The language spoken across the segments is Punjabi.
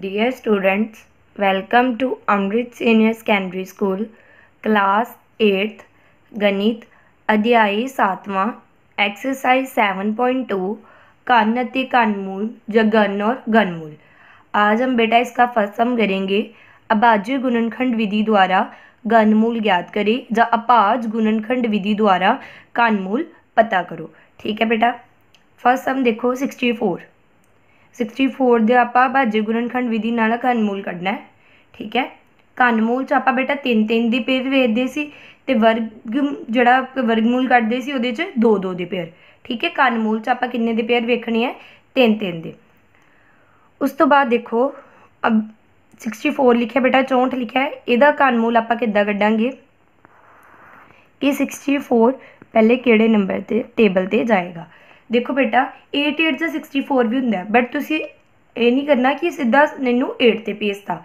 dear students welcome to Amrit senior secondary school class eighth गणित अध्याय सातवां एक्सरसाइज पॉइंट 7.2 कान्नति कानमूल जगन और गनमूल आज हम बेटा इसका फर्स्ट सम करेंगे अभाज्य गुणनखंड विधि द्वारा गनमूल ज्ञात करें या अपाज गुणनखंड विधि द्वारा कानमूल पता करो ठीक है बेटा फर्स्ट सम देखो 64 64 ਦੇ ਆਪਾਂ ਭਾਜੇ ਗੁਣਨਖੰਡ ਵਿਧੀ ਨਾਲ ਘਨਮੂਲ ਕੱਢਣਾ ਹੈ ਠੀਕ ਹੈ ਘਨਮੂਲ ਚ ਆਪਾਂ ਬੇਟਾ 3 3 ਦੀ ਪੇਅਰ ਵੇਖਦੇ ਸੀ ਤੇ ਵਰਗ ਜਿਹੜਾ ਵਰਗਮੂਲ ਕੱਢਦੇ ਸੀ ਉਹਦੇ ਚ 2 2 ਦੀ ਪੇਅਰ ਠੀਕ ਹੈ ਘਨਮੂਲ ਚ ਆਪਾਂ ਕਿੰਨੇ ਦੀ ਪੇਅਰ ਵੇਖਣੀ ਹੈ 3 3 ਦੇ ਉਸ ਤੋਂ ਬਾਅਦ ਦੇਖੋ ਅਬ 64 ਲਿਖਿਆ ਬੇਟਾ 64 ਲਿਖਿਆ ਹੈ ਇਹਦਾ ਘਨਮੂਲ ਆਪਾਂ ਕਿੱਦਾਂ ਕੱਢਾਂਗੇ ਕਿ 64 ਪਹਿਲੇ ਕਿਹੜੇ ਨੰਬਰ ਤੇ ਟੇਬਲ ਤੇ ਜਾਏਗਾ ਦੇਖੋ ਬੇਟਾ 8 8 ਦਾ 64 ਵੀ ਹੁੰਦਾ ਬਟ ਤੁਸੀਂ ਇਹ ਨਹੀਂ ਕਰਨਾ ਕਿ ਸਿੱਧਾ ਮੈਨੂੰ 8 ਤੇ ਪੇਸਤਾ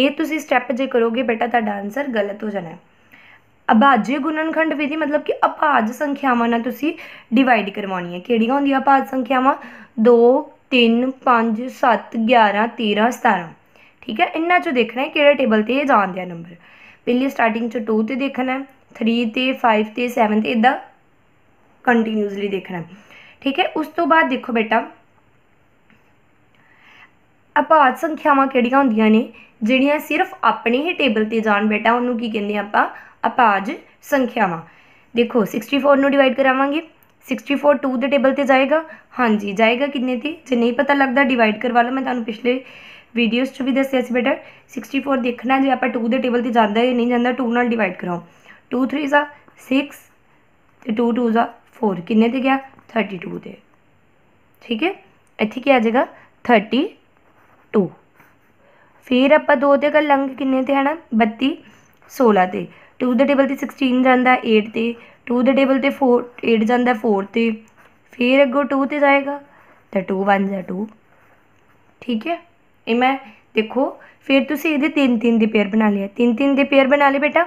ਇਹ ਤੁਸੀਂ ਸਟੈਪ ਜੇ ਕਰੋਗੇ ਬੇਟਾ ਤੁਹਾਡਾ ਆਨਸਰ ਗਲਤ ਹੋ ਜਾਣਾ ਅਭਾਜ ਅਭਾਜੇ ਗੁਣਨਖੰਡ ਵਿਧੀ ਮਤਲਬ ਕਿ ਅਭਾਜ ਸੰਖਿਆਵਾਂ ਨਾਲ ਤੁਸੀਂ ਡਿਵਾਈਡ ਕਰਵਾਉਣੀ ਹੈ ਕਿਹੜੀਆਂ ਹੁੰਦੀਆਂ ਅਭਾਜ ਸੰਖਿਆਵਾਂ 2 3 5 7 11 13 17 ਠੀਕ ਹੈ ਇੰਨਾ ਚੋਂ ਦੇਖਣਾ ਹੈ ਕਿਹੜੇ ਟੇਬਲ ਤੇ ਇਹ ਜਾਂਦੇ ਆ ਨੰਬਰ ਪਹਿਲੀ ਸਟਾਰਟਿੰਗ ਚ 2 ਤੇ ਦੇਖਣਾ ਹੈ 3 ਤੇ 5 ਤੇ 7 ਤੇ ਇਦਾਂ ਕੰਟੀਨਿਊਸਲੀ ਦੇਖਣਾ ਹੈ ਠੀਕ ਹੈ ਉਸ ਤੋਂ ਬਾਅਦ ਦੇਖੋ ਬੇਟਾ ਅਪਾਦ ਸੰਖਿਆਵਾਂ ਕਿਹੜੀਆਂ ਹੁੰਦੀਆਂ ਨੇ ਜਿਹੜੀਆਂ ਸਿਰਫ ਆਪਣੇ ਹੀ ਟੇਬਲ ਤੇ ਜਾਣ ਬੇਟਾ ਉਹਨੂੰ ਕੀ ਕਹਿੰਦੇ ਆਪਾਂ ਅਪਾਜ ਸੰਖਿਆਵਾਂ ਦੇਖੋ 64 ਨੂੰ ਡਿਵਾਈਡ ਕਰਾਵਾਂਗੇ 64 2 ਦੇ ਟੇਬਲ ਤੇ ਜਾਏਗਾ ਹਾਂਜੀ ਜਾਏਗਾ ਕਿੰਨੇ ਤੇ ਜੇ ਨਹੀਂ ਪਤਾ ਲੱਗਦਾ ਡਿਵਾਈਡ ਕਰਵਾ ਲਓ ਮੈਂ ਤੁਹਾਨੂੰ ਪਿਛਲੇ ਵੀਡੀਓਸ 'ਚ ਵੀ ਦੱਸਿਆ ਸੀ ਬੇਟਾ 64 ਦੇਖਣਾ ਜੇ ਆਪਾਂ 2 ਦੇ ਟੇਬਲ ਤੇ ਜਾਂਦਾ ਹੈ ਨਹੀਂ ਜਾਂਦਾ 2 ਨਾਲ ਡਿਵਾਈਡ ਕਰਾਓ 2 3 ਜ਼ਾ 6 ਤੇ 2 2 ਜ਼ਾ 4 ਕਿੰਨੇ ਤੇ ਗਿਆ 32 ਦੇ ਠੀਕ ਹੈ ਇੱਥੇ ਕੀ ਆ ਜਾਏਗਾ 32 ਫਿਰ ਆਪਾਂ 2 ਦੇ ਕਰ ਲਾਂਗੇ ਕਿੰਨੇ ਤੇ ਹੈ ਨਾ 32 16 ਤੇ 2 ਦੇ ਟੇਬਲ ਤੇ 16 ਜਾਂਦਾ 8 ਤੇ 2 ਦੇ ਟੇਬਲ ਤੇ 4 8 ਜਾਂਦਾ 4 ਤੇ ਫਿਰ ਅੱਗੋਂ 2 ਤੇ ਜਾਏਗਾ ਤਾਂ 2 1 ਜਾਂ 2 ਠੀਕ ਹੈ ਇਹ ਮੈਂ ਦੇਖੋ ਫਿਰ ਤੁਸੀਂ ਇਹਦੇ ਤਿੰਨ ਤਿੰਨ ਦੇ ਪੇਅਰ ਬਣਾ ਲਿਆ ਤਿੰਨ ਤਿੰਨ ਦੇ ਪੇਅਰ ਬਣਾ ਲਏ ਬੇਟਾ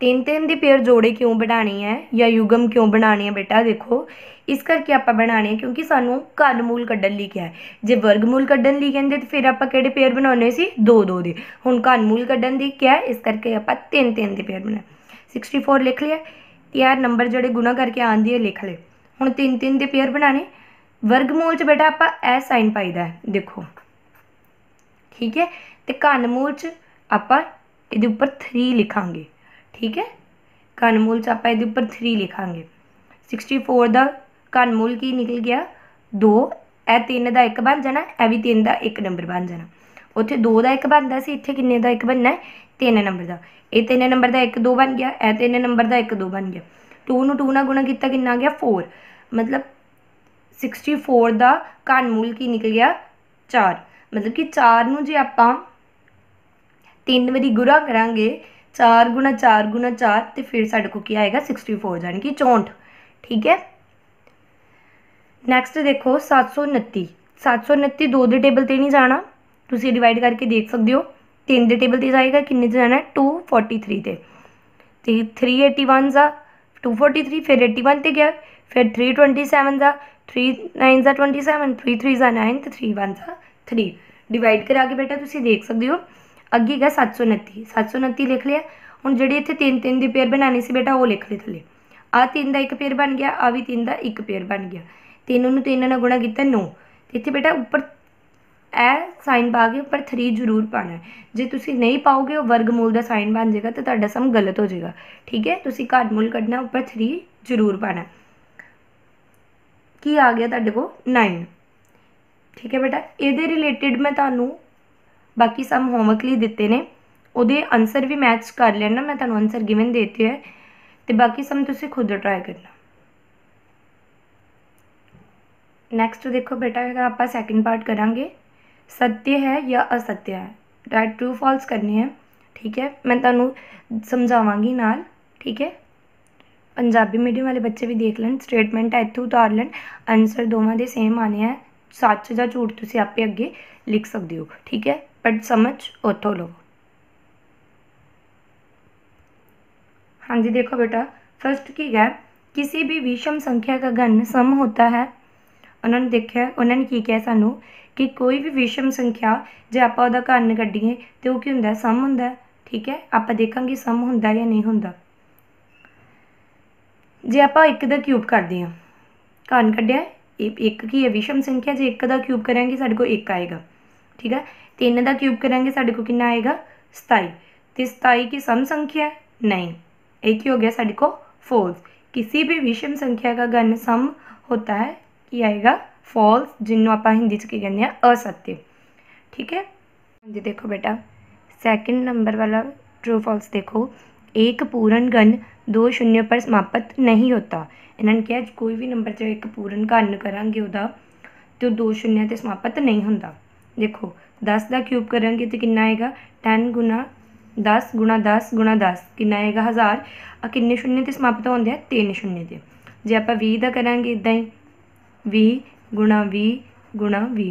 ਤਿੰਨ ਤਿੰਨ ਦੇ ਪੇਅਰ ਜੋੜੇ ਕਿਉਂ ਬਣਾਣੇ ਹੈ ਜਾਂ ਯੁਗਮ ਕਿਉਂ ਬਣਾਣੇ ਹੈ ਬੇਟਾ ਦੇਖੋ ਇਸ ਕਰਕੇ ਆਪਾਂ ਬਣਾਣੇ ਹੈ ਕਿਉਂਕਿ ਸਾਨੂੰ ਘਨਮੂਲ ਕੱਢਣ ਲਈ ਕਿਹਾ ਜੇ ਵਰਗਮੂਲ ਕੱਢਣ ਲਈ ਕਹਿੰਦੇ ਤਾਂ ਫਿਰ ਆਪਾਂ ਕਿਹੜੇ ਪੇਅਰ ਬਣਾਉਣੇ ਸੀ ਦੋ ਦੋ ਦੇ ਹੁਣ ਘਨਮੂਲ ਕੱਢਣ ਦੀ ਕਿਹਾ ਇਸ ਕਰਕੇ ਆਪਾਂ ਤਿੰਨ ਤਿੰਨ ਦੇ ਪੇਅਰ ਬਣਾ 64 ਲਿਖ ਲਿਆ ਆਹ ਨੰਬਰ ਜਿਹੜੇ ਗੁਣਾ ਕਰਕੇ ਆਂਦੀ ਹੈ ਲਿਖ ਲੈ ਹੁਣ ਤਿੰਨ ਤਿੰਨ ਦੇ ਪੇਅਰ ਬਣਾਣੇ ਵਰਗਮੂਲ 'ਚ ਬੇਟਾ ਆਪਾਂ ਐ ਸਾਈਨ ਪਾਈਦਾ ਦੇਖੋ ਠੀਕ ਹੈ ਤੇ ਘਨਮੂਲ 'ਚ ਆਪਾਂ ਇਹਦੇ ਉੱਪਰ 3 ਲਿਖਾਂਗੇ ਠੀਕ ਹੈ ਘਨਮੂਲ ਚ ਆਪਾਂ ਇਹਦੇ ਉੱਪਰ 3 ਲਿਖਾਂਗੇ 64 ਦਾ ਘਨਮੂਲ ਕੀ ਨਿਕਲ ਗਿਆ 2 ਇਹ 3 ਦਾ 1 ਬਣ ਜਾਣਾ ਇਹ ਵੀ 3 ਦਾ 1 ਨੰਬਰ ਬਣ ਜਾਣਾ ਉੱਥੇ 2 ਦਾ 1 ਬਣਦਾ ਸੀ ਇੱਥੇ ਕਿੰਨੇ ਦਾ 1 ਬਣਨਾ ਹੈ 3 ਨੰਬਰ ਦਾ ਇਹ 3 ਨੰਬਰ ਦਾ 1 2 ਬਣ ਗਿਆ ਇਹ 3 ਨੰਬਰ ਦਾ 1 2 ਬਣ ਗਿਆ 2 ਨੂੰ 2 ਨਾਲ ਗੁਣਾ ਕੀਤਾ ਕਿੰਨਾ ਆ ਗਿਆ 4 ਮਤਲਬ 64 ਦਾ ਘਨਮੂਲ ਕੀ ਨਿਕਲ ਗਿਆ 4 ਮਤਲਬ ਕਿ 4 ਨੂੰ ਜੇ ਆਪਾਂ 3 ਵਾਰੀ ਗੁਣਾ ਕਰਾਂਗੇ चार गुना चार गुना चार तो फिर साढ़े को आएगा सिक्सटी फोर जाने की चौंठ ठीक है नैक्सट देखो सत्त सौ उन्ती सत्त सौ उन्ती दो टेबल पर नहीं जाना तुम डिवाइड करके देख सकते हो तीन दे टेबल पर जाएगा किन्ने जाना टू फोर्टी थ्री से थ्री एटी वन जा टू फोर्टी थ्री फिर एटी वन पर गया फिर थ्री ट्वेंटी सैवन जा थ्री नाइन जा ट्वेंटी सैवन थ्री थ्री जा नाइन तो थ्री वन जा थ्री डिवाइड करा के बेटा तुम देख सकते हो ਅੱਗੇ ਗਿਆ 729 729 ਲਿਖ ਲਿਆ ਹੁਣ ਜਿਹੜੇ ਇੱਥੇ ਤਿੰਨ ਤਿੰਨ ਦੀ ਪੇਅਰ ਬਣਾਣੀ ਸੀ ਬੇਟਾ ਉਹ ਲਿਖ ਲਈ ਥੱਲੇ ਆ ਤਿੰਨ ਦਾ ਇੱਕ ਪੇਅਰ ਬਣ ਗਿਆ ਆ ਵੀ ਤਿੰਨ ਦਾ ਇੱਕ ਪੇਅਰ ਬਣ ਗਿਆ ਤਿੰਨ ਨੂੰ ਤਿੰਨ ਨਾਲ ਗੁਣਾ ਕੀਤਾ 9 ਤੇ ਇੱਥੇ ਬੇਟਾ ਉੱਪਰ ਐ ਸਾਈਨ ਪਾ ਕੇ ਉੱਪਰ 3 ਜ਼ਰੂਰ ਪਾਣਾ ਜੇ ਤੁਸੀਂ ਨਹੀਂ ਪਾਓਗੇ ਉਹ ਵਰਗਮੂਲ ਦਾ ਸਾਈਨ ਬਣ ਜਾਏਗਾ ਤੇ ਤੁਹਾਡਾ ਸਮ ਗਲਤ ਹੋ ਜਾਏਗਾ ਠੀਕ ਹੈ ਤੁਸੀਂ ਘਾਟਮੂਲ ਕੱਢਣਾ ਉੱਪਰ 3 ਜ਼ਰੂਰ ਪਾਣਾ ਕੀ ਆ ਗਿਆ ਤੁਹਾਡੇ ਕੋ 9 ਠੀਕ ਹੈ ਬੇਟਾ ਇਹਦੇ ਰਿਲੇਟਡ ਮੈਂ ਤੁਹਾਨੂੰ ਬਾਕੀ ਸਭ ਹੋਮਵਰਕ ਲਈ ਦਿੱਤੇ ਨੇ ਉਹਦੇ ਆਨਸਰ ਵੀ ਮੈਚ ਕਰ ਲੈਣਾ ਮੈਂ ਤੁਹਾਨੂੰ ਆਨਸਰ ਗਿਵਨ ਦਿੱਤੇ ਹੈ ਤੇ ਬਾਕੀ ਸਭ ਤੁਸੀਂ ਖੁਦ ਟਰਾਈ ਕਰਨਾ ਨੈਕਸਟ ਦੇਖੋ ਬੇਟਾ ਹੈਗਾ ਆਪਾਂ ਸੈਕਿੰਡ ਪਾਰਟ ਕਰਾਂਗੇ ਸਤਿਯ ਹੈ ਜਾਂ ਅਸਤਿਯ ਹੈ ਰਾਈਟ ਟਰੂ ਫਾਲਸ ਕਰਨੀ ਹੈ ਠੀਕ ਹੈ ਮੈਂ ਤੁਹਾਨੂੰ ਸਮਝਾਵਾਂਗੀ ਨਾਲ ਠੀਕ ਹੈ ਪੰਜਾਬੀ ਮੀਡੀਅਮ ਵਾਲੇ ਬੱਚੇ ਵੀ ਦੇਖ ਲੈਣ ਸਟੇਟਮੈਂਟ ਹੈ ਇੱਥੋਂ ਉਤਾਰ ਲੈਣ ਆਨਸਰ ਦੋਵਾਂ ਦੇ ਸੇਮ ਆਨੇ ਆ ਸੱਚ ਜਾਂ ਝੂਠ ਤੁਸੀਂ ਆਪੇ ਅੱਗੇ ਲਿਖ ਸਕਦੇ ਹੋ ਠੀਕ ਹੈ ਪੜ ਸਮਝ ਉਥੋਂ ਲਓ ਹਾਂਜੀ ਫਸਟ ਕੀ ਹੈ ਕਿਸੇ ਵੀ ਵਿਸ਼ਮ ਸੰਖਿਆ ਦਾ ਗਣ ਸਮ ਹੁੰਦਾ ਹੈ ਉਹਨਾਂ ਨੇ ਦੇਖਿਆ ਉਹਨਾਂ ਨੇ ਕੀ ਕਿਹਾ ਸਾਨੂੰ ਕਿ ਕੋਈ ਵੀ ਵਿਸ਼ਮ ਸੰਖਿਆ ਜੇ ਆਪਾਂ ਉਹਦਾ ਘਨ ਕੱਢੀਏ ਤੇ ਉਹ ਕੀ ਹੁੰਦਾ ਸਮ ਹੁੰਦਾ ਠੀਕ ਹੈ ਆਪਾਂ ਦੇਖਾਂਗੇ ਸਮ ਹੁੰਦਾ ਜਾਂ ਨਹੀਂ ਹੁੰਦਾ ਜੇ ਆਪਾਂ ਇੱਕ ਦਾ ਕਿਊਬ ਕਰਦੇ ਹਾਂ ਘਨ ਕੱਢਿਆ ਇੱਕ ਕੀ ਹੈ ਵਿਸ਼ਮ ਸੰਖਿਆ ਜੇ 1 ਦਾ ਕਿਊਬ ਕਰਾਂਗੇ ਸਾਡੇ ਕੋਲ 1 ਆਏਗਾ ਠੀਕ ਹੈ ਤਿੰਨ ਦਾ ਕਿਊਬ ਕਰਾਂਗੇ ਸਾਡੇ ਕੋ ਕਿੰਨਾ ਆਏਗਾ 27 ਤੇ 27 ਕੀ ਸਮ ਸੰਖਿਆ ਨਹੀਂ ਇਹ ਕੀ ਹੋ ਗਿਆ ਸਾਡੇ ਕੋ ਫਾਲਸ ਕਿਸੇ ਵੀ ਵਿਸ਼ਮ ਸੰਖਿਆ ਦਾ ਗਣ ਸਮ ਹੁੰਦਾ ਹੈ ਕੀ ਆਏਗਾ ਫਾਲਸ ਜਿੰਨੂੰ ਆਪਾਂ ਹਿੰਦੀ ਚ ਕੀ ਕਹਿੰਦੇ ਆ ਅਸਤਿ ਠੀਕ ਹੈ ਹਾਂ ਜੀ ਦੇਖੋ ਬੇਟਾ ਸੈਕਿੰਡ ਨੰਬਰ ਵਾਲਾ ਟਰੂ ਫਾਲਸ ਦੇਖੋ ਇੱਕ ਪੂਰਨ ਗਣ ਦੋ ਸ਼ੂਨਯ ਪਰ ਸਮਾਪਤ ਨਹੀਂ ਹੁੰਦਾ ਇਹਨਾਂ ਨੇ ਕਿਹਾ ਕੋਈ ਵੀ ਨੰਬਰ ਚ ਇੱਕ ਪੂਰਨ ਗਣ ਕਰਾਂਗੇ ਉਹਦਾ ਤੇ ਦੋ ਸ਼ੂਨਯ ਤੇ ਸਮਾਪਤ ਨਹੀਂ ਹੁੰਦਾ ਦੇਖੋ 10 ਦਾ ਕਿਊਬ ਕਰਾਂਗੇ ਤੇ ਕਿੰਨਾ ਆਏਗਾ 10 ਗੁਣਾ 10 ਗੁਣਾ 10 ਗੁਣਾ 10 ਕਿੰਨਾ ਆਏਗਾ 1000 ਆ ਕਿੰਨੇ ਸ਼ੂਨਯ ਤੇ ਸਮਾਪਤ ਹੁੰਦੇ ਆ 3 ਸ਼ੂਨਯ ਤੇ ਜੇ ਆਪਾਂ 20 ਦਾ ਕਰਾਂਗੇ ਇਦਾਂ ਹੀ 20 ਗੁਣਾ 20 ਗੁਣਾ 20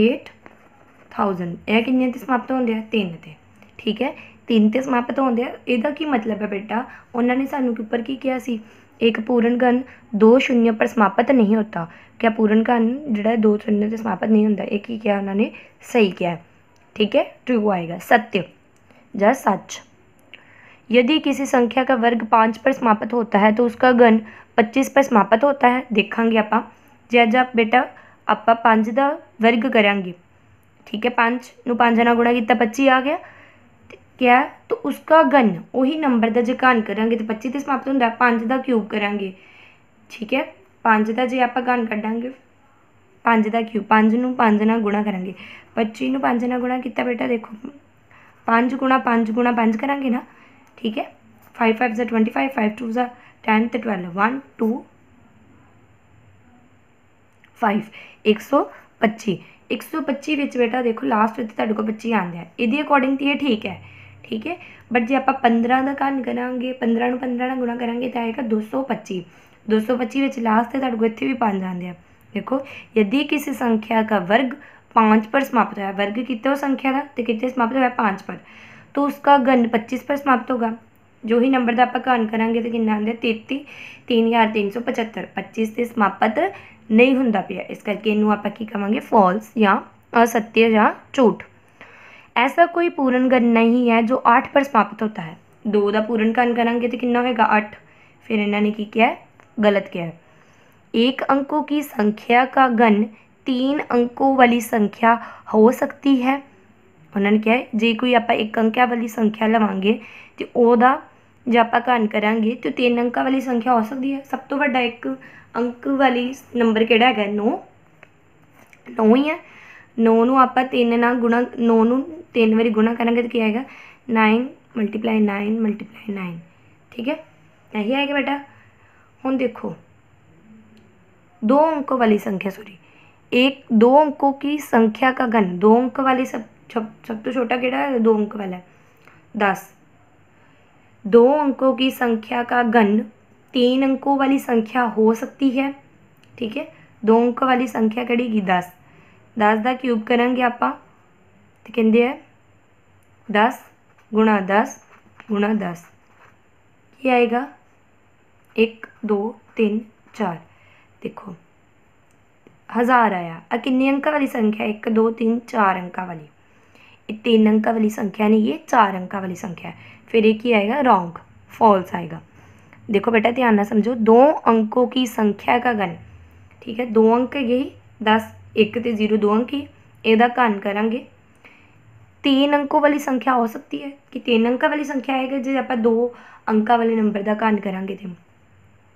8000 ਇਹ ਕਿੰਨੇ ਤੇ ਸਮਾਪਤ ਹੁੰਦੇ ਆ 3 ਤੇ ਠੀਕ ਹੈ 3 ਤੇ ਸਮਾਪਤ ਹੁੰਦੇ ਆ ਇਹਦਾ ਕੀ ਮਤਲਬ ਹੈ ਬੇਟਾ ਉਹਨਾਂ ਨੇ ਸਾਨੂੰ ਉੱਪਰ ਕੀ ਕਿਹਾ ਸੀ एक पूर्ण कर्ण दो शून्य पर समाप्त नहीं होता क्या पूर्ण कर्ण जोड़ा दो शून्य पर समाप्त नहीं होता एक ही क्या उन्होंने सही किया है ठीक है ट्रू आएगा सत्य या सच यदि किसी संख्या का वर्ग पाँच पर समाप्त होता है तो उसका गण पच्चीस पर समाप्त होता है देखांगे ਆਪਾਂ ਜੇ ਅੱਜ ਬੇਟਾ ਆਪਾਂ 5 ਦਾ ਵਰਗ ਕਰਾਂਗੇ ਠੀਕ ਹੈ 5 ਨੂੰ 5 ਨਾਲ ਗੁਣਾ ਕੀਤਾ 25 ਆ ਗਿਆ ਕਿਹਾ ਤਾਂ ਉਸਕਾ ਗਨ ਉਹੀ ਨੰਬਰ ਦਾ ਜੇ ਕਰਾਂਗੇ ਤਾਂ 25 ਤੇ ਸਮਾਪਤ ਹੁੰਦਾ 5 ਦਾ ਕਿਊਬ ਕਰਾਂਗੇ ਠੀਕ ਹੈ 5 ਦਾ ਜੇ ਆਪਾਂ ਗਨ ਕੱਢਾਂਗੇ 5 ਦਾ ਕਿਊਬ 5 ਨੂੰ 5 ਨਾਲ ਗੁਣਾ ਕਰਾਂਗੇ 25 ਨੂੰ 5 ਨਾਲ ਗੁਣਾ ਕੀਤਾ ਬੇਟਾ ਦੇਖੋ 5 ਗੁਣਾ 5 ਗੁਣਾ 5 ਕਰਾਂਗੇ ਨਾ ਠੀਕ ਹੈ 5 5 ਦਾ 25 5 2 ਦਾ 10 ਤੇ 12 1 2 5 125 125 ਵਿੱਚ ਬੇਟਾ ਦੇਖੋ ਲਾਸਟ ਵਿੱਚ ਤੁਹਾਡੇ ਕੋਲ 25 ਆਉਂਦਾ ਹੈ ਇਹਦੇ ਅਕੋਰਡਿੰਗ ਤੇ ਇਹ ਠੀਕ ਹੈ ਠੀਕ ਹੈ ਬਟ ਜੇ ਆਪਾਂ 15 ਦਾ ਘਨ ਕਰਾਂਗੇ 15 ਨੂੰ 15 ਨਾਲ ਗੁਣਾ ਕਰਾਂਗੇ ਤਾਂ ਆਏਗਾ 225 225 ਵਿੱਚ ਲਾਸਟ ਤੇ ਤੁਹਾਡੇ ਕੋਲ ਇੱਥੇ ਵੀ 5 ਆਉਂਦੇ ਆ ਦੇਖੋ ਯਦੀ ਕਿਸੇ ਸੰਖਿਆ ਦਾ वर्ग 5 पर समाप्त होया वर्ग कितने संख्या का तो कितने समाप्त होया पाँच पर तो उसका घन पच्चीस पर समाप्त होगा जो ही नंबर का आप घन करा तो कि आँदा तेती तीन हज़ार तीन सौ पचहत्तर पच्चीस से समाप्त नहीं होंगे पाया इस करके इनू आप कहेंगे फॉल्स या असत्य या झूठ ऐसा कोई पूर्ण गण नहीं है जो 8 पर ਸਮਾਪਤ ਹੁੰਦਾ ਹੈ 2 ਦਾ ਪੂਰਨ ਕਰਨ ਕਰਾਂਗੇ ਤੇ ਕਿੰਨਾ ਹੋਏਗਾ 8 ਫਿਰ ਇਹਨਾਂ ਨੇ ਕੀ ਕਿਹਾ ਗਲਤ ਕਿਹਾ ਇੱਕ ਅੰਕੋ ਕੀ ਸੰਖਿਆ की संख्या 3 ਅੰਕੋ ਵਾਲੀ ਸੰਖਿਆ ਹੋ संख्या ਹੈ ਉਹਨਾਂ ਨੇ ਕਿਹਾ ਜੇ ਕੋਈ ਆਪਾਂ ਇੱਕ ਅੰਕਿਆ ਵਾਲੀ ਸੰਖਿਆ ਲਵਾਂਗੇ ਤੇ ਉਹਦਾ ਜੇ ਆਪਾਂ ਘਨ ਕਰਾਂਗੇ ਤੇ ਤਿੰਨ ਅੰਕਾਂ ਵਾਲੀ ਸੰਖਿਆ ਹੋ ਸਕਦੀ ਹੈ ਸਭ ਤੋਂ ਵੱਡਾ ਇੱਕ ਅੰਕ ਵਾਲੀ ਨੰਬਰ ਕਿਹੜਾ ਹੈਗਾ 9 9 ਹੀ ਹੈ 9 ਨੂੰ ਆਪਾਂ 3 ਨਾਲ ਗੁਣਾ 9 ਨੂੰ तीन बारी गुणा करेंगे तो क्या आएगा nine multiply nine multiply nine ठीक है यही आएगा बेटा हूँ देखो दो अंकों वाली संख्या सॉरी एक दो अंकों की संख्या का घन दो अंक वाली सब सब सब तो छोटा केड़ा है दो अंक वाला है दस दो अंकों की संख्या का घन तीन अंकों वाली संख्या हो सकती है ठीक है दो अंक वाली संख्या कड़ेगी दस दस का क्यूब करेंगे आप ਤੇ ਕਹਿੰਦੇ ਆ 10 ਗੁਣਾ 10 10 ਕੀ ਆਏਗਾ 1 2 3 4 ਦੇਖੋ ਹਜ਼ਾਰ ਆਇਆ ਆ ਕਿੰਨੇ ਅੰਕਾਂ ਵਾਲੀ ਸੰਖਿਆ 1 2 3 4 ਅੰਕਾਂ ਵਾਲੀ ਇਹ ਤਿੰਨ ਅੰਕਾਂ ਵਾਲੀ ਸੰਖਿਆ ਨਹੀਂ ਇਹ ਚਾਰ ਅੰਕਾਂ ਵਾਲੀ ਸੰਖਿਆ ਫਿਰ ਇਹ ਕੀ ਆएगा रॉन्ग फॉल्स आएगा देखो बेटा ध्यान ना समझो दो अंकों की संख्या का घन ठीक है दो अंक गई 10 1 ਤੇ 0 ਦੋ ਅੰਕ ही ਇਹਦਾ ਘਨ ਕਰਾਂਗੇ तीन अंकों ਵਾਲੀ ਸੰਖਿਆ ਹੋ ਸਕਦੀ ਹੈ ਕਿ ਤਿੰਨ ਅੰਕਾਂ ਵਾਲੀ ਸੰਖਿਆ ਹੈ ਕਿ ਜੇ ਆਪਾਂ ਦੋ ਅੰਕਾਂ ਵਾਲੇ ਨੰਬਰ ਦਾ ਘਨ ਕਰਾਂਗੇ ਤੇ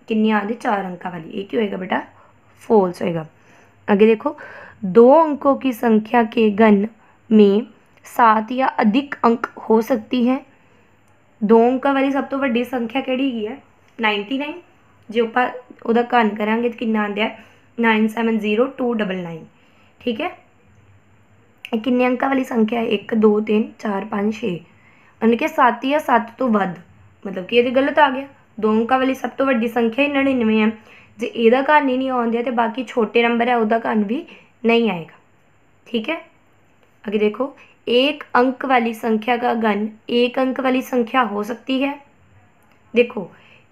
ਕਿੰਨੀ ਆਉਂਦੀ ਚਾਰ ਅੰਕਾਂ ਵਾਲੀ ਇਹ ਕੀ ਹੋਏਗਾ ਬੇਟਾ ਫੋਲਸ ਹੋਏਗਾ आगे देखो दो अंकों की संख्या के गण में सात या अधिक अंक हो सकती है दो अंक वाली सब तो ਵੱਡੀ ਸੰਖਿਆ ਕਿਹੜੀ ਹੈਗੀ ਹੈ 99 ਜੇ ਆਪਾਂ ਉਹਦਾ ਘਨ ਕਰਾਂਗੇ ਤਾਂ ਕਿੰਨਾ ਆਂਦਾ 970299 ਠੀਕ ਹੈ ਇਹ ਕਿੰਨੇ ਅੰਕਾਂ ਵਾਲੀ ਸੰਖਿਆ ਹੈ 1 2 3 4 5 6 ਯਾਨੀ 7 ਜਾਂ 7 ਤੋਂ ਵੱਧ ਮਤਲਬ ਕਿ ਇਹਦੇ ਗਲਤ ਆ ਗਿਆ ਦੋ ਅੰਕਾਂ ਵਾਲੀ ਸਭ ਤੋਂ ਵੱਡੀ ਸੰਖਿਆ 99 ਹੈ ਜੇ ਇਹਦਾ ਘਨ ਨਹੀਂ ਆਉਂਦੇ ਤੇ ਬਾਕੀ ਛੋਟੇ ਨੰਬਰ ਹੈ ਉਹਦਾ ਘਨ ਵੀ ਨਹੀਂ ਆਏਗਾ ਠੀਕ ਹੈ ਅਗੇ ਦੇਖੋ ਇੱਕ ਅੰਕ ਵਾਲੀ ਸੰਖਿਆ ਦਾ ਘਨ ਇੱਕ ਅੰਕ ਵਾਲੀ ਸੰਖਿਆ ਹੋ ਸਕਦੀ ਹੈ ਦੇਖੋ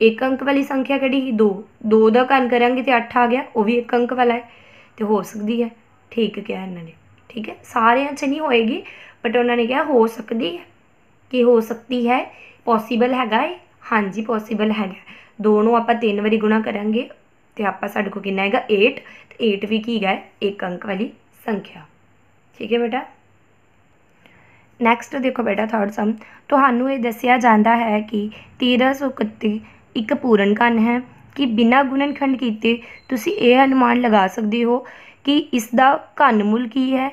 ਇੱਕ ਅੰਕ ਵਾਲੀ ਸੰਖਿਆ ਕਿਹੜੀ ਹੈ 2 2 ਦਾ ਘਨ ਕਰਾਂਗੇ ਤੇ 8 ਆ ਗਿਆ ਉਹ ਵੀ ਇੱਕ ਅੰਕ ਵਾਲਾ ਹੈ ਤੇ ਹੋ ਸਕਦੀ ਹੈ ਠੀਕ ਕਿਹਾ ਇਹਨਾਂ ਨੇ ਠੀਕ ਹੈ ਸਾਰਿਆਂ 'ਚ ਨਹੀਂ ਹੋਏਗੀ ਬਟ ਉਹਨਾਂ ਨੇ ਕਿਹਾ ਹੋ ਸਕਦੀ ਹੈ ਕਿ ਹੋ ਸਕਦੀ ਹੈ ਪੋਸੀਬਲ ਹੈਗਾ ਹੈ ਹਾਂਜੀ ਪੋਸੀਬਲ ਹੈਗਾ ਦੋਨੋਂ ਆਪਾਂ ਤਿੰਨ ਵਾਰੀ ਗੁਣਾ ਕਰਾਂਗੇ ਤੇ ਆਪਾਂ ਸਾਡੇ ਕੋਲ ਕਿੰਨਾ ਹੈਗਾ 8 ਤੇ 8 ਵੀ ਕੀ ਹੈ ਇੱਕ ਅੰਕ ਵਾਲੀ ਸੰਖਿਆ ਠੀਕ ਹੈ ਬੇਟਾ ਨੈਕਸਟ ਦੇਖੋ ਬੇਟਾ ਥਰਡ ਸਮ ਤੁਹਾਨੂੰ ਇਹ ਦੱਸਿਆ ਜਾਂਦਾ ਹੈ ਕਿ 1331 ਇੱਕ ਪੂਰਨ ਘਨ ਹੈ ਕਿ ਬਿਨਾਂ ਗੁਣਨਖੰਡ ਕੀਤੇ ਤੁਸੀਂ ਇਹ ਅਨੁਮਾਨ ਲਗਾ ਸਕਦੇ ਹੋ ਕਿ ਇਸ ਦਾ ਘਨਮੂਲ ਕੀ ਹੈ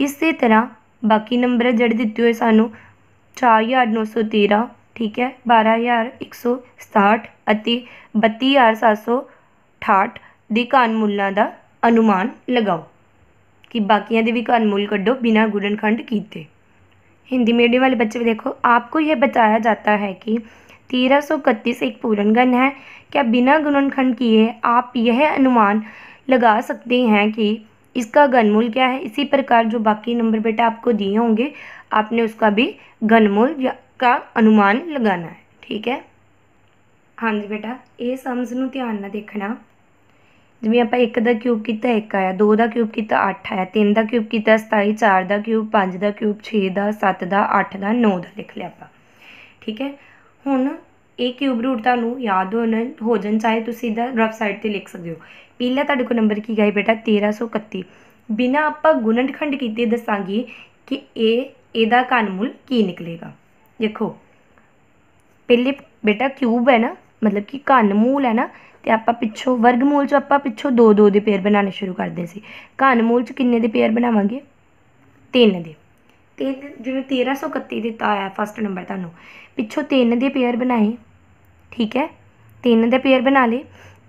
ਇਸੇ ਤਰ੍ਹਾਂ ਬਾਕੀ ਨੰਬਰ ਜਿਹੜੇ ਦਿੱਤੇ ਹੋਏ ਸਾਨੂੰ 4913 ਠੀਕ ਹੈ 12167 ਅਤੇ 32768 ਦੇ ਘਨਮੂਲਾਂ ਦਾ ਅਨੁਮਾਨ ਲਗਾਓ ਕਿ ਬਾਕੀਆਂ ਦੇ ਵੀ ਘਨਮੂਲ ਕੱਢੋ ਬਿਨਾਂ ਗੁਣਨਖੰਡ ਕੀਤੇ ਹਿੰਦੀ ਮੀਡੀਅਮ ਵਾਲੇ ਬੱਚੇ ਵੀ ਦੇਖੋ आपको यह बताया जाता है कि तेरह सौ इकतीस एक पूर्णगण है ਬਿਨਾਂ ਗੁਣਨਖੰਡ ਕੀਏ ਆਪ ਇਹ ਅਨੁਮਾਨ लगा सकते हैं कि इसका घनमूल क्या है इसी प्रकार जो बाकी नंबर बेटा आपको दिए होंगे आपने उसका भी घनमूल का अनुमान लगाना है ਠੀਕ ਹੈ ਹਾਂਜੀ ਬੇਟਾ ਇਹ ਸਮਝ ਨੂੰ ਧਿਆਨ ਨਾਲ ਦੇਖਣਾ ਜਿਵੇਂ ਆਪਾਂ 1 ਦਾ ਕਿਊਬ ਕੀਤਾ 1 ਆਇਆ 2 ਦਾ ਕਿਊਬ ਕੀਤਾ 8 ਆਇਆ 3 ਦਾ ਕਿਊਬ ਕੀਤਾ 27 4 ਦਾ ਕਿਊਬ 5 ਦਾ ਕਿਊਬ 6 ਦਾ 7 ਦਾ 8 ਦਾ 9 ਦਾ ਲਿਖ ਲਿਆ ਆਪਾਂ ਠੀਕ ਹੈ ਹੁਣ ਇਹ ਕਿਊਬ ਰੂਟ ਤੁਹਾਨੂੰ ਯਾਦ ਹੋਣ ਹੋ ਜਾਣ ਚਾਹੇ ਤੁਸੀਂ ਇਹਦਾ ਰਫ ਸਾਈਡ ਤੇ ਲਿਖ ਸਕਦੇ ਹੋ ਪਹਿਲਾ ਤੁਹਾਡੇ ਕੋਲ ਨੰਬਰ ਕੀ ਗਏ ਬੇਟਾ 1331 ਬਿਨਾ ਆਪਾਂ ਗੁਣਨਖੰਡ ਕੀਤੇ ਦੱਸਾਂਗੇ ਕਿ ਇਹ ਇਹਦਾ ਘਨਮੂਲ ਕੀ ਨਿਕਲੇਗਾ ਦੇਖੋ ਪਹਿਲੇ ਬੇਟਾ ਕਿਊਬ ਹੈ ਨਾ ਮਤਲਬ ਕਿ ਘਨਮੂਲ ਹੈ ਨਾ ਤੇ ਆਪਾਂ ਪਿੱਛੋਂ ਵਰਗਮੂਲ ਚ ਆਪਾਂ ਪਿੱਛੋਂ 2 2 ਦੇ ਪੇਅਰ ਬਣਾਉਣੇ ਸ਼ੁਰੂ ਕਰਦੇ ਸੀ ਘਨਮੂਲ ਚ ਕਿੰਨੇ ਦੇ ਪੇਅਰ ਬਣਾਵਾਂਗੇ ਤਿੰਨ ਦੇ ਤੇ ਜਿਵੇਂ 1331 ਦਿੱਤਾ ਆਇਆ ਫਸਟ ਨੰਬਰ ਤੁਹਾਨੂੰ ਪਿੱਛੋਂ ਤਿੰਨ ਦੇ ਪੇਅਰ ਬਣਾਏ ਠੀਕ ਹੈ ਤਿੰਨ ਦੇ ਪੇਅਰ ਬਣਾ ਲਏ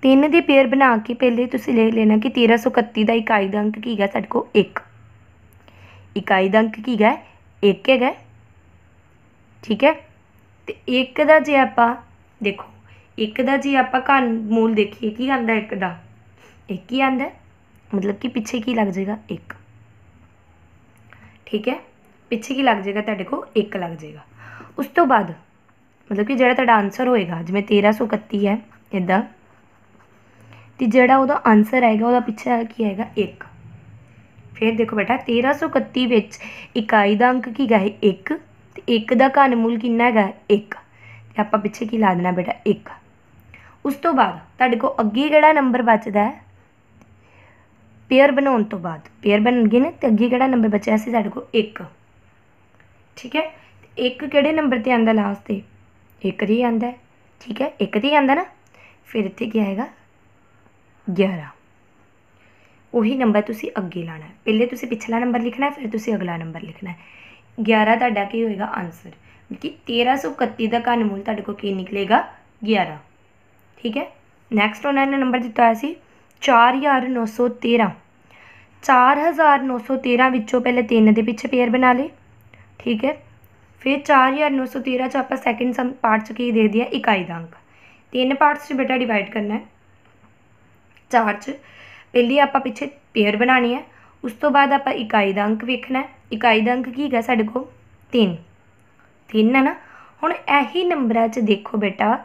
ਤਿੰਨ ਦੀ ਪੇਅਰ ਬਣਾ ਕੇ ਪਹਿਲੇ ਤੁਸੀਂ ਲੈ ਲੈਣਾ ਕਿ 1331 ਦਾ ਇਕਾਈ ਦਾ ਅੰਕ ਕੀ ਹੈ ਸਾਡੇ ਕੋਲ 1 ਇਕਾਈ ਦਾ ਅੰਕ ਕੀ ਹੈ 1 ਹੈਗਾ ਠੀਕ ਹੈ ਤੇ 1 ਦਾ ਜੇ ਆਪਾਂ ਦੇਖੋ 1 ਦਾ ਜੇ ਆਪਾਂ ਘਨ ਮੂਲ ਦੇਖੀਏ ਕੀ ਆਂਦਾ 1 ਦਾ 1 ਹੀ ਆਂਦਾ ਮਤਲਬ ਕਿ ਪਿੱਛੇ ਕੀ ਲੱਗ ਜਾਏਗਾ 1 ਠੀਕ ਹੈ ਪਿੱਛੇ ਕੀ ਲੱਗ ਜਾਏਗਾ ਤੁਹਾਡੇ ਕੋਲ 1 ਲੱਗ ਜਾਏਗਾ ਉਸ ਤੋਂ ਬਾਅਦ ਮਤਲਬ ਕਿ ਜਿਹੜਾ ਤੁਹਾਡਾ ਆਨਸਰ ਹੋਏਗਾ ਜਿਵੇਂ 1331 ਹੈ ਇਦਾਂ ਤੇ ਜਿਹੜਾ ਉਹਦਾ ਆਨਸਰ ਆਏਗਾ ਉਹਦਾ ਪਿੱਛੇ ਕੀ ਆਏਗਾ 1 ਫਿਰ ਦੇਖੋ ਬੇਟਾ 1331 ਵਿੱਚ ਇਕਾਈ ਦਾ ਅੰਕ ਕੀ ਹੈ 1 ਤੇ 1 ਦਾ ਘਨਮੂਲ ਕਿੰਨਾ ਹੈਗਾ 1 ਤੇ ਆਪਾਂ ਪਿੱਛੇ ਕੀ ਲਾ ਦੇਣਾ ਬੇਟਾ 1 ਉਸ ਤੋਂ ਬਾਅਦ ਤੁਹਾਡੇ ਕੋਲ ਅੱਗੇ ਕਿਹੜਾ ਨੰਬਰ ਬਚਦਾ ਹੈ ਪੇਅਰ ਬਣਾਉਣ ਤੋਂ ਬਾਅਦ ਪੇਅਰ ਬਣ ਗਏ ਨੇ ਤੇ ਅੱਗੇ ਕਿਹੜਾ ਨੰਬਰ ਬਚਿਆ ਸੀ ਸਾਡੇ ਕੋਲ 1 ਠੀਕ ਹੈ ਇੱਕ ਕਿਹੜੇ ਨੰਬਰ ਤੇ ਆਂਦਾ ਲਾਸਟ ਤੇ ਇੱਕ ਦੀ ਆਂਦਾ ਠੀਕ ਹੈ ਇੱਕ ਦੀ ਆਂਦਾ ਨਾ ਫਿਰ ਇੱਥੇ ਕੀ ਆਏਗਾ 11 ਉਹੀ ਨੰਬਰ ਤੁਸੀਂ ਅੱਗੇ ਲਾਣਾ ਹੈ ਪਹਿਲੇ ਤੁਸੀਂ ਪਿਛਲਾ ਨੰਬਰ ਲਿਖਣਾ ਹੈ ਫਿਰ ਤੁਸੀਂ ਅਗਲਾ ਨੰਬਰ ਲਿਖਣਾ ਹੈ 11 ਤੁਹਾਡਾ ਕੀ ਹੋਏਗਾ ਆਨਸਰ ਕਿ 1331 ਦਾ ਘਨਮੂਲ ਤੁਹਾਡੇ ਕੋਲ ਕੀ ਨਿਕਲੇਗਾ 11 ਠੀਕ ਹੈ ਨੈਕਸਟ ਉਹਨਾਂ ਨੇ ਨੰਬਰ ਦਿੱਤਾ ਹੋਇਆ ਸੀ 4913 4913 ਵਿੱਚੋਂ ਪਹਿਲੇ 3 ਦੇ ਪਿੱਛੇ ਪੇਅਰ ਬਣਾ ਲੇ ਠੀਕ ਹੈ ਫਿਰ 4913 ਚ ਆਪਾਂ ਸੈਕਿੰਡ ਸਮ ਪਾਰਟ ਚ ਕੀ ਦੇ ਦਿਆ ਇਕਾਈ ਦਾ ਅੰਕ ਤਿੰਨ ਪਾਰਟਸ ਚ ਬੇਟਾ ਡਿਵਾਈਡ ਕਰਨਾ ਹੈ ਚਾਰ 'ਚ ਪਹਿਲੀ ਆਪਾਂ ਪਿੱਛੇ ਪੇਅਰ ਬਣਾਣੀ ਹੈ ਉਸ ਤੋਂ ਬਾਅਦ ਆਪਾਂ ਇਕਾਈ ਦਾ ਅੰਕ ਵੇਖਣਾ ਇਕਾਈ ਦਾ ਅੰਕ ਕੀ ਹੈਗਾ ਸਾਡੇ ਕੋਲ 3 3 ਹੈ ਨਾ ਹੁਣ ਇਹੀ ਨੰਬਰਾਂ 'ਚ ਦੇਖੋ ਬੇਟਾ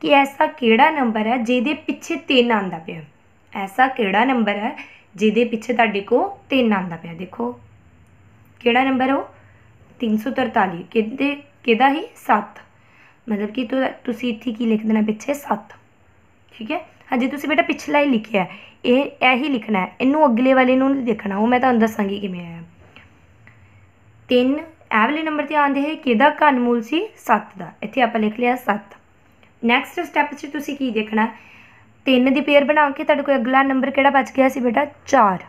ਕਿ ਐਸਾ ਕਿਹੜਾ ਨੰਬਰ ਹੈ ਜਿਹਦੇ ਪਿੱਛੇ 3 ਆਂਦਾ ਪਿਆ ਐਸਾ ਕਿਹੜਾ ਨੰਬਰ ਹੈ ਜਿਹਦੇ ਪਿੱਛੇ ਤੁਹਾਡੇ ਕੋ 3 ਆਂਦਾ ਪਿਆ ਦੇਖੋ ਕਿਹੜਾ ਨੰਬਰ ਉਹ 343 ਕਿਤੇ ਕਿਹਦਾ ਹੀ 7 ਮਤਲਬ ਕਿ ਤੁਸੀਂ ਇੱਥੇ ਕੀ ਲਿਖ ਦੇਣਾ ਪਿੱਛੇ 7 ਠੀਕ ਹੈ ਹਜੇ ਤੁਸੀਂ ਬੇਟਾ ਪਿਛਲਾ ਹੀ ਲਿਖਿਆ ਇਹ ਇਹੀ ਲਿਖਣਾ ਇਹਨੂੰ ਅਗਲੇ ਵਾਲੇ ਨੂੰ ਨਹੀਂ ਦੇਖਣਾ ਉਹ ਮੈਂ ਤੁਹਾਨੂੰ ਦੱਸਾਂਗੀ ਕਿਵੇਂ ਆਇਆ ਤਿੰਨ ਐਵਲੇ ਨੰਬਰ ਤੇ ਆਉਂਦੇ ਹੈ ਕਿਹਦਾ ਘਨ ਸੀ 7 ਦਾ ਇੱਥੇ ਆਪਾਂ ਲਿਖ ਲਿਆ 7 ਨੈਕਸਟ ਸਟੈਪ 'ਚ ਤੁਸੀਂ ਕੀ ਦੇਖਣਾ ਤਿੰਨ ਦੀ ਪੇਅਰ ਬਣਾ ਕੇ ਤੁਹਾਡੇ ਕੋਲ ਅਗਲਾ ਨੰਬਰ ਕਿਹੜਾ ਬਚ ਗਿਆ ਸੀ ਬੇਟਾ 4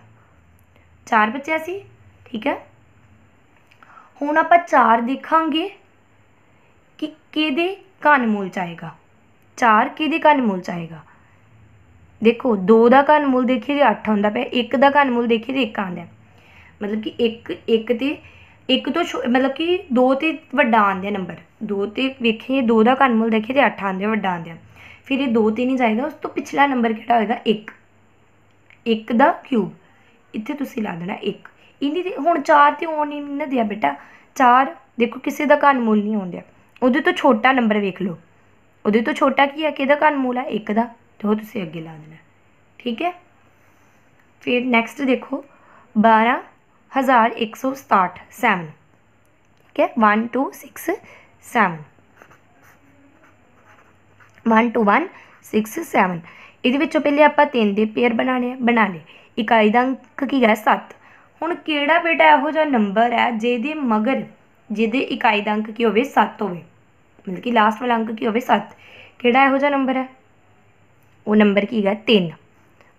4 ਬਚਿਆ ਸੀ ਠੀਕ ਹੈ ਹੁਣ ਆਪਾਂ 4 ਦੇਖਾਂਗੇ ਕਿ ਕਿਹਦੇ ਘਨਮੂਲ ਚਾਹੇਗਾ 4 ਕਿਹਦੇ ਘਨਮੂਲ ਚਾਹੇਗਾ ਦੇਖੋ 2 ਦਾ ਘਨਮੂਲ ਦੇਖੀ ਜੇ 8 ਹੁੰਦਾ ਪਿਆ 1 ਦਾ ਘਨਮੂਲ ਦੇਖੀ ਜੇ 1 ਆਂਦਾ ਮਤਲਬ ਕਿ 1 1 ਤੇ 1 ਤੋਂ ਮਤਲਬ ਕਿ 2 ਤੇ ਵੱਡਾ ਆਂਦੇ ਨੰਬਰ 2 ਤੇ ਵੇਖੀਏ 2 ਦਾ ਘਨਮੂਲ ਦੇਖੀਏ ਜੇ 8 ਆਂਦੇ ਵੱਡਾ ਆਂਦੇ ਫਿਰ ਇਹ 2 ਤੇ ਨਹੀਂ ਜਾਏਗਾ ਉਸ ਤੋਂ ਪਿਛਲਾ ਨੰਬਰ ਕਿਹੜਾ ਹੋਏਗਾ 1 1 ਦਾ ਕਿਊਬ ਇੱਥੇ ਤੁਸੀਂ ਲਾ ਦੇਣਾ 1 ਇਹਦੀ ਹੁਣ 4 ਤੇ ਆਉਣ ਨਹੀਂ ਨਾ ਦਿਆ ਬੇਟਾ 4 ਦੇਖੋ ਕਿਸੇ ਦਾ ਘਨਮੂਲ ਨਹੀਂ ਆਉਂਦਾ ਉਹਦੇ ਤੋਂ ਛੋਟਾ ਨੰਬਰ ਵੇਖ ਲਓ ਉਹਦੇ ਤੋਂ ਛੋਟਾ ਕੀ ਹੈ ਕਿਹਦਾ ਘਨਮੂਲ ਹੈ 1 ਦਾ ਤੇ ਉਹ ਤੁਸੀਂ ਅੱਗੇ ਲਾ ਦੇਣਾ ਠੀਕ ਹੈ ਫਿਰ ਨੈਕਸਟ ਦੇਖੋ 12167 7 ਠੀਕ ਹੈ 1 2 6 7 1 2 1 6 7 ਇਹਦੇ ਵਿੱਚੋਂ ਪਹਿਲੇ ਆਪਾਂ ਤਿੰਨ ਦੇ ਪੇਅਰ ਬਣਾਣੇ ਆ ਬਣਾ ਲੇ ਇਕਾਈ ਦਾ ਅੰਕ ਕੀ ਹੈ 7 ਹੁਣ ਕਿਹੜਾ ਬੇਟਾ ਇਹੋ ਜਿਹਾ ਨੰਬਰ ਹੈ ਜਿਹਦੇ ਮਗਰ ਜਿਹਦੇ ਇਕਾਈ ਦਾ ਅੰਕ ਕੀ ਹੋਵੇ 7 ਹੋਵੇ ਮਤਲਬ ਕਿ ਲਾਸਟ ਵਾਲਾ ਅੰਕ ਕੀ ਹੋਵੇ 7 ਕਿਹੜਾ ਇਹੋ ਜਿਹਾ ਨੰਬਰ ਹੈ ਉਹ ਨੰਬਰ ਕੀ ਹੈਗਾ 3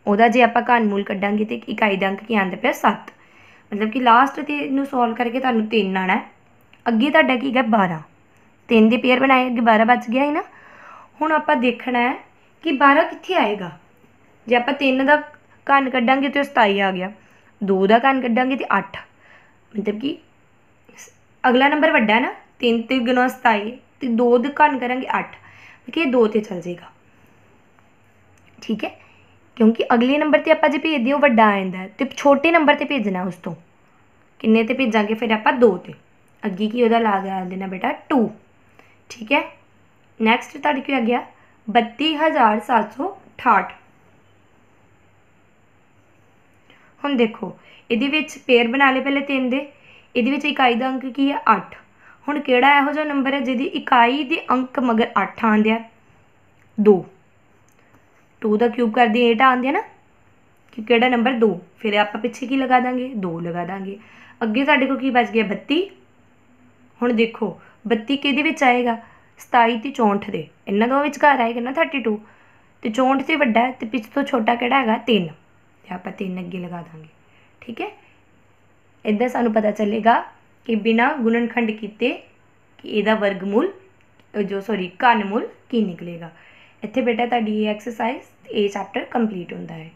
ਉਹਦਾ ਜੇ ਆਪਾਂ ਘਨਮੂਲ ਕੱਢਾਂਗੇ ਤੇ ਇਕਾਈ ਦਾ ਅੰਕ ਕੀ ਆਂਦਾ ਪਿਆ 7 ਮਤਲਬ ਕਿ ਲਾਸਟ ਤੇ ਨੂੰ ਸੋਲਵ ਕਰਕੇ ਤੁਹਾਨੂੰ 3 ਆਣਾ ਅੱਗੇ ਤੁਹਾਡਾ ਕੀ ਹੈਗਾ 12 3 ਦੇ ਪੇਅਰ ਬਣਾਏ ਅੱਗੇ 12 ਬਚ ਗਿਆ ਹੈ ਨਾ ਹੁਣ ਆਪਾਂ ਦੇਖਣਾ ਹੈ ਕਿ 12 ਕਿੱਥੇ ਆਏਗਾ ਜੇ ਆਪਾਂ 3 ਦਾ ਘਨ ਕੱਢਾਂਗੇ ਤੇ 27 ਆ ਗਿਆ 2 ਦਾ ਘਨ ਕੱਢਾਂਗੇ ਤੇ 8 ਮਤਲਬ ਕਿ ਅਗਲਾ ਨੰਬਰ ਵੱਡਾ ਹੈ ਨਾ 3 ਤੇ 9 27 ਤੇ 2 ਦਾ ਘਨ ਕਰਾਂਗੇ 8 ਕਿ 2 ਤੇ ਚੱਲ ਜਾਏਗਾ ਠੀਕ ਹੈ ਕਿਉਂਕਿ ਅਗਲੇ ਨੰਬਰ ਤੇ ਆਪਾਂ ਜੇ ਭੇਜ ਉਹ ਵੱਡਾ ਆ ਜਾਂਦਾ ਤੇ ਛੋਟੇ ਨੰਬਰ ਤੇ ਭੇਜਣਾ ਉਸ ਤੋਂ ਕਿੰਨੇ ਤੇ ਭੇਜਾਂਗੇ ਫਿਰ ਆਪਾਂ 2 ਤੇ ਅੱਗੇ ਕੀ ਉਹਦਾ ਲਾ ਗਿਆ ਦੇਣਾ ਬੇਟਾ 2 ਠੀਕ ਹੈ ਨੈਕਸਟ ਤੁਹਾਡੇ ਕੀ ਆ ਗਿਆ 32768 ਹੁਣ ਦੇਖੋ ਇਹਦੇ ਵਿੱਚ ਪੇਅਰ ਬਣਾ ਲਏ ਪਹਿਲੇ ਤਿੰਨ ਦੇ ਇਹਦੇ ਵਿੱਚ ਇਕਾਈ ਦਾ ਅੰਕ ਕੀ ਹੈ 8 ਹੁਣ ਕਿਹੜਾ ਇਹੋ ਜਿਹਾ ਨੰਬਰ ਹੈ ਜਿਹਦੀ ਇਕਾਈ ਦੇ ਅੰਕ ਮਗਰ 8 ਆਂਦੇ ਆ 2 2 ਦਾ ਕਿਊਬ ਕਰਦੇ 8 ਆਉਂਦੀ ਹੈ ਨਾ ਕਿ ਕਿਹੜਾ ਨੰਬਰ 2 ਫਿਰ ਆਪਾਂ ਪਿੱਛੇ ਕੀ ਲਗਾ ਦਾਂਗੇ 2 ਲਗਾ ਦਾਂਗੇ ਅੱਗੇ ਸਾਡੇ ਕੋਲ ਕੀ ਬਚ ਗਿਆ 32 ਹੁਣ ਦੇਖੋ 32 ਕਿਹਦੇ ਵਿੱਚ ਆਏਗਾ 27 ਤੇ 64 ਦੇ ਇਹਨਾਂ ਦੋਵਾਂ ਘਰ ਆਏਗਾ ਨਾ 32 ਤੇ 64 ਤੇ ਵੱਡਾ ਤੇ ਪਿੱਛੇ ਤੋਂ ਛੋਟਾ ਕਿਹੜਾ ਹੈਗਾ 3 ਤੇ ਆਪਾਂ 3 ਅੱਗੇ ਲਗਾ ਦਾਂਗੇ ਠੀਕ ਹੈ ਇਦਾਂ ਸਾਨੂੰ ਪਤਾ ਚੱਲੇਗਾ ਕਿ ਬਿਨਾ ਗੁਣਨਖੰਡ ਕੀਤੇ ਕਿ ਇਹਦਾ ਵਰਗਮੂਲ ਜੋ ਸੌਰੀ ਘਨਮੂਲ ਕੀ ਨਿਕਲੇਗਾ ਇੱਥੇ ਬੇਟਾ ਤੁਹਾਡੀ ਐਕਸਰਸਾਈਜ਼ ਇਹ ਚੈਪਟਰ ਕੰਪਲੀਟ ਹੁੰਦਾ ਹੈ